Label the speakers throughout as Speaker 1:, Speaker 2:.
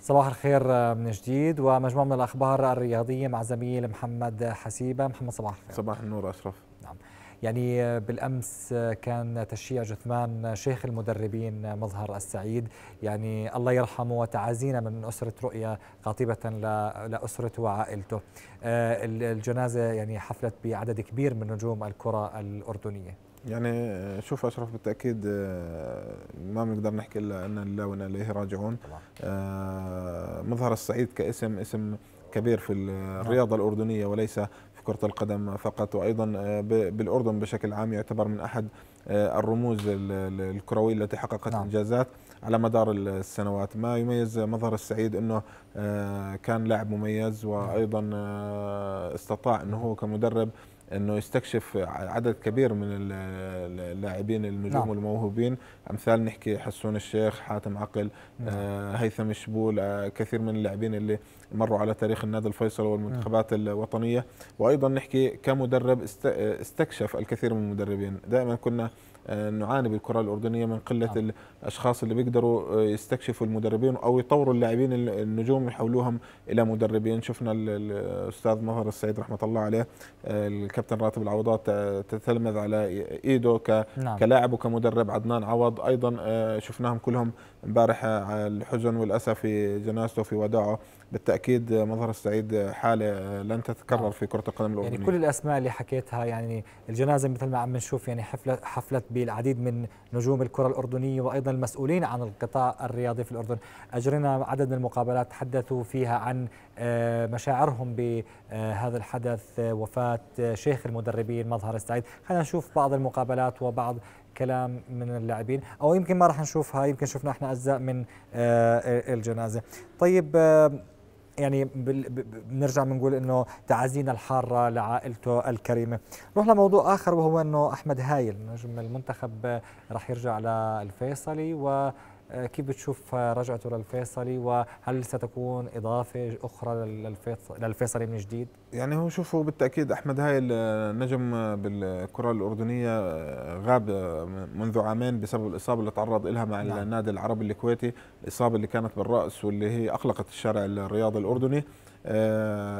Speaker 1: صباح الخير آه، من جديد ومجموعة من الأخبار الرياضية مع زميل محمد حسيبة محمد صباح الخير صباح النور أشرف نعم يعني بالأمس كان تشييع جثمان شيخ المدربين مظهر السعيد يعني الله يرحمه وتعازينا من أسرة رؤيا قاطبة لأسرته وعائلته آه، الجنازة يعني حفلت بعدد كبير من نجوم الكرة الأردنية
Speaker 2: يعني آه، شوف اشرف بالتاكيد آه، ما بنقدر نحكي الا انا لله وانا اليه راجعون مظهر السعيد كاسم اسم كبير في نعم. الرياضه الاردنيه وليس في كرة القدم فقط وأيضا آه، بالأردن بشكل عام يعتبر من أحد آه، الرموز الكروية التي حققت نعم. إنجازات على مدار السنوات ما يميز مظهر السعيد أنه آه، كان لاعب مميز وأيضا استطاع أنه هو كمدرب انه يستكشف عدد كبير من اللاعبين النجوم نعم. الموهوبين امثال نحكي حسون الشيخ حاتم عقل نعم. آه هيثم شبول آه كثير من اللاعبين اللي مروا على تاريخ النادي الفيصل والمنتخبات نعم. الوطنيه وايضا نحكي كمدرب آه، استكشف الكثير من المدربين دائما كنا آه، نعاني بالكرة الأردنية من قلة آه. الأشخاص اللي بيقدروا آه، يستكشفوا المدربين أو يطوروا اللاعبين النجوم يحولوهم إلى مدربين شفنا الأستاذ مظهر السعيد رحمة الله عليه كابتن راتب العوضات آه، تتلمذ على ايده ك... نعم. كلاعب وكمدرب عدنان عوض ايضا آه، شفناهم كلهم امبارح آه، الحزن والاسى في جنازته في وداعه بالتاكيد مظهر السعيد حاله لن تتكرر نعم. في كره القدم يعني الاردنيه يعني كل
Speaker 1: الاسماء اللي حكيتها يعني الجنازه مثل ما عم نشوف يعني حفله حفلت بالعديد من نجوم الكره الاردنيه وايضا المسؤولين عن القطاع الرياضي في الاردن اجرينا عدد من المقابلات تحدثوا فيها عن مشاعرهم بهذا الحدث وفاه شيخ شيخ المدربين مظهر السعيد خلينا نشوف بعض المقابلات وبعض كلام من اللاعبين او يمكن ما راح نشوفها يمكن شفنا احنا اجزاء من آه، الجنازه طيب آه، يعني بنرجع بنقول انه تعازينا الحاره لعائلته الكريمه نروح لموضوع اخر وهو انه احمد هايل نجم المنتخب آه، راح يرجع للفيصلي و آه، كيف بتشوف رجعته للفيصلي وهل ستكون إضافة أخرى للفيصلي من جديد؟ يعني
Speaker 2: هو شوفوا بالتأكيد أحمد هاي النجم بالكرة الأردنية آه، غاب آه، منذ عامين بسبب الإصابة اللي تعرض لها مع نعم. النادي العربي الكويتي الإصابة اللي كانت بالرأس واللي هي أخلقت الشارع الرياضي الأردني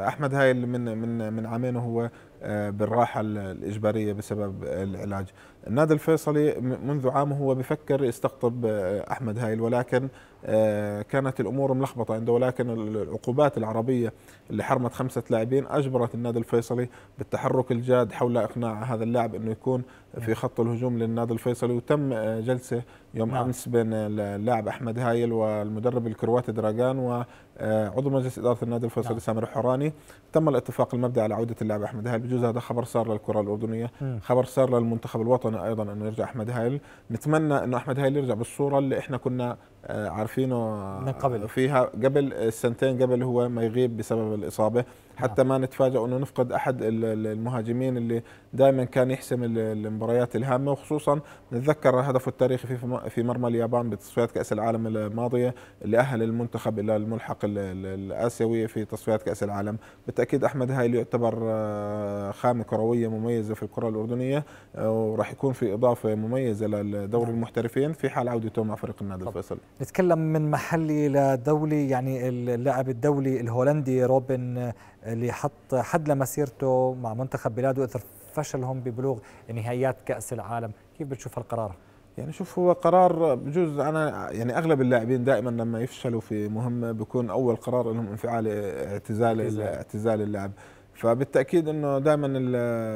Speaker 2: أحمد هاي من من من عامين هو آه، بالراحة الإجبارية بسبب العلاج النادي الفيصلي منذ عام هو بفكر يستقطب آه، أحمد هايل ولكن آه، كانت الأمور ملخبطة عنده ولكن العقوبات العربية اللي حرمت خمسة لاعبين أجبرت النادي الفيصلي بالتحرك الجاد حول إقناع هذا اللاعب أنه يكون نعم. في خط الهجوم للنادي الفيصلي وتم جلسة يوم نعم. أمس بين اللاعب أحمد هايل والمدرب الكرواتي دراجان وعضو مجلس إدارة النادي الفيصلي نعم. سامر حوراني تم الاتفاق المبدئي على عودة اللاعب أحمد هايل بجوز هذا خبر سار للكره الاردنيه م. خبر سار للمنتخب الوطني ايضا انه يرجع احمد هايل نتمنى انه احمد هايل يرجع بالصوره اللي احنا كنا آه، عارفينه من قبل آه، فيها قبل السنتين قبل هو ما يغيب بسبب الاصابه حتى نعم. ما نتفاجئ انه نفقد احد المهاجمين اللي دائما كان يحسم المباريات الهامه وخصوصا نتذكر هدفه التاريخي في في مرمى اليابان بتصفيات كاس العالم الماضيه اللي اهل المنتخب الى الملحق الاسيوي في تصفيات كاس العالم بالتاكيد احمد هايل يعتبر آه، خامه كرويه مميزه في الكره الاردنيه وراح يكون في اضافه مميزه لدور نعم. المحترفين في حال عودته مع فريق النادي الفيصلي
Speaker 1: نتكلم من محلي لدولي يعني اللاعب الدولي الهولندي روبن آه، اللي حط حد لمسيرته مع منتخب بلاده اثر فشلهم ببلوغ نهائيات كاس العالم كيف بتشوف هالقرار يعني شوف هو قرار بجوز انا يعني اغلب اللاعبين دائما لما يفشلوا
Speaker 2: في مهمه بيكون اول قرار لهم انفعال اعتزال اعتزال اللعب فبالتاكيد انه دائما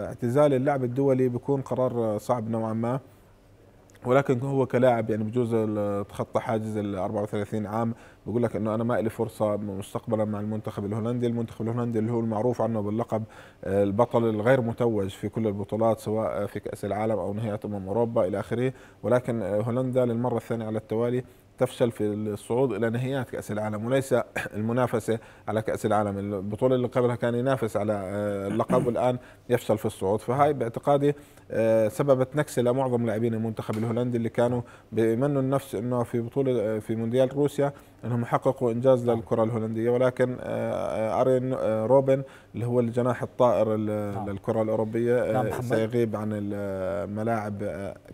Speaker 2: اعتزال اللعب الدولي بيكون قرار صعب نوعا ما ولكن هو كلاعب يعني بجوز تخطى حاجز ال 34 عام بقول لك انه انا ما لي فرصه مستقبلا مع المنتخب الهولندي، المنتخب الهولندي اللي هو المعروف عنه باللقب البطل الغير متوج في كل البطولات سواء في كاس العالم او نهائيات امم اوروبا الى اخره، ولكن هولندا للمره الثانيه على التوالي تفشل في الصعود الى نهائيات كاس العالم وليس المنافسه على كاس العالم البطوله اللي قبلها كان ينافس على آه، اللقب والان يفشل في الصعود فهاي باعتقادي آه، سببت نكسه لمعظم لاعبين المنتخب الهولندي اللي كانوا بيمنوا النفس انه في بطوله آه، في مونديال روسيا انهم حققوا انجاز للكره الهولنديه ولكن ارين روبن اللي هو الجناح الطائر نعم. للكره الاوروبيه نعم سيغيب عن الملاعب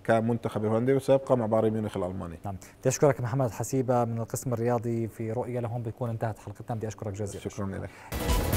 Speaker 2: كمنتخب الهولندي وسيبقى مع بايرن ميونخ الالماني نعم
Speaker 1: تشكرك محمد محمد حسيبه من القسم الرياضي في رؤية لهون بتكون انتهت حلقتنا بدي اشكرك جزيلا شكرا لك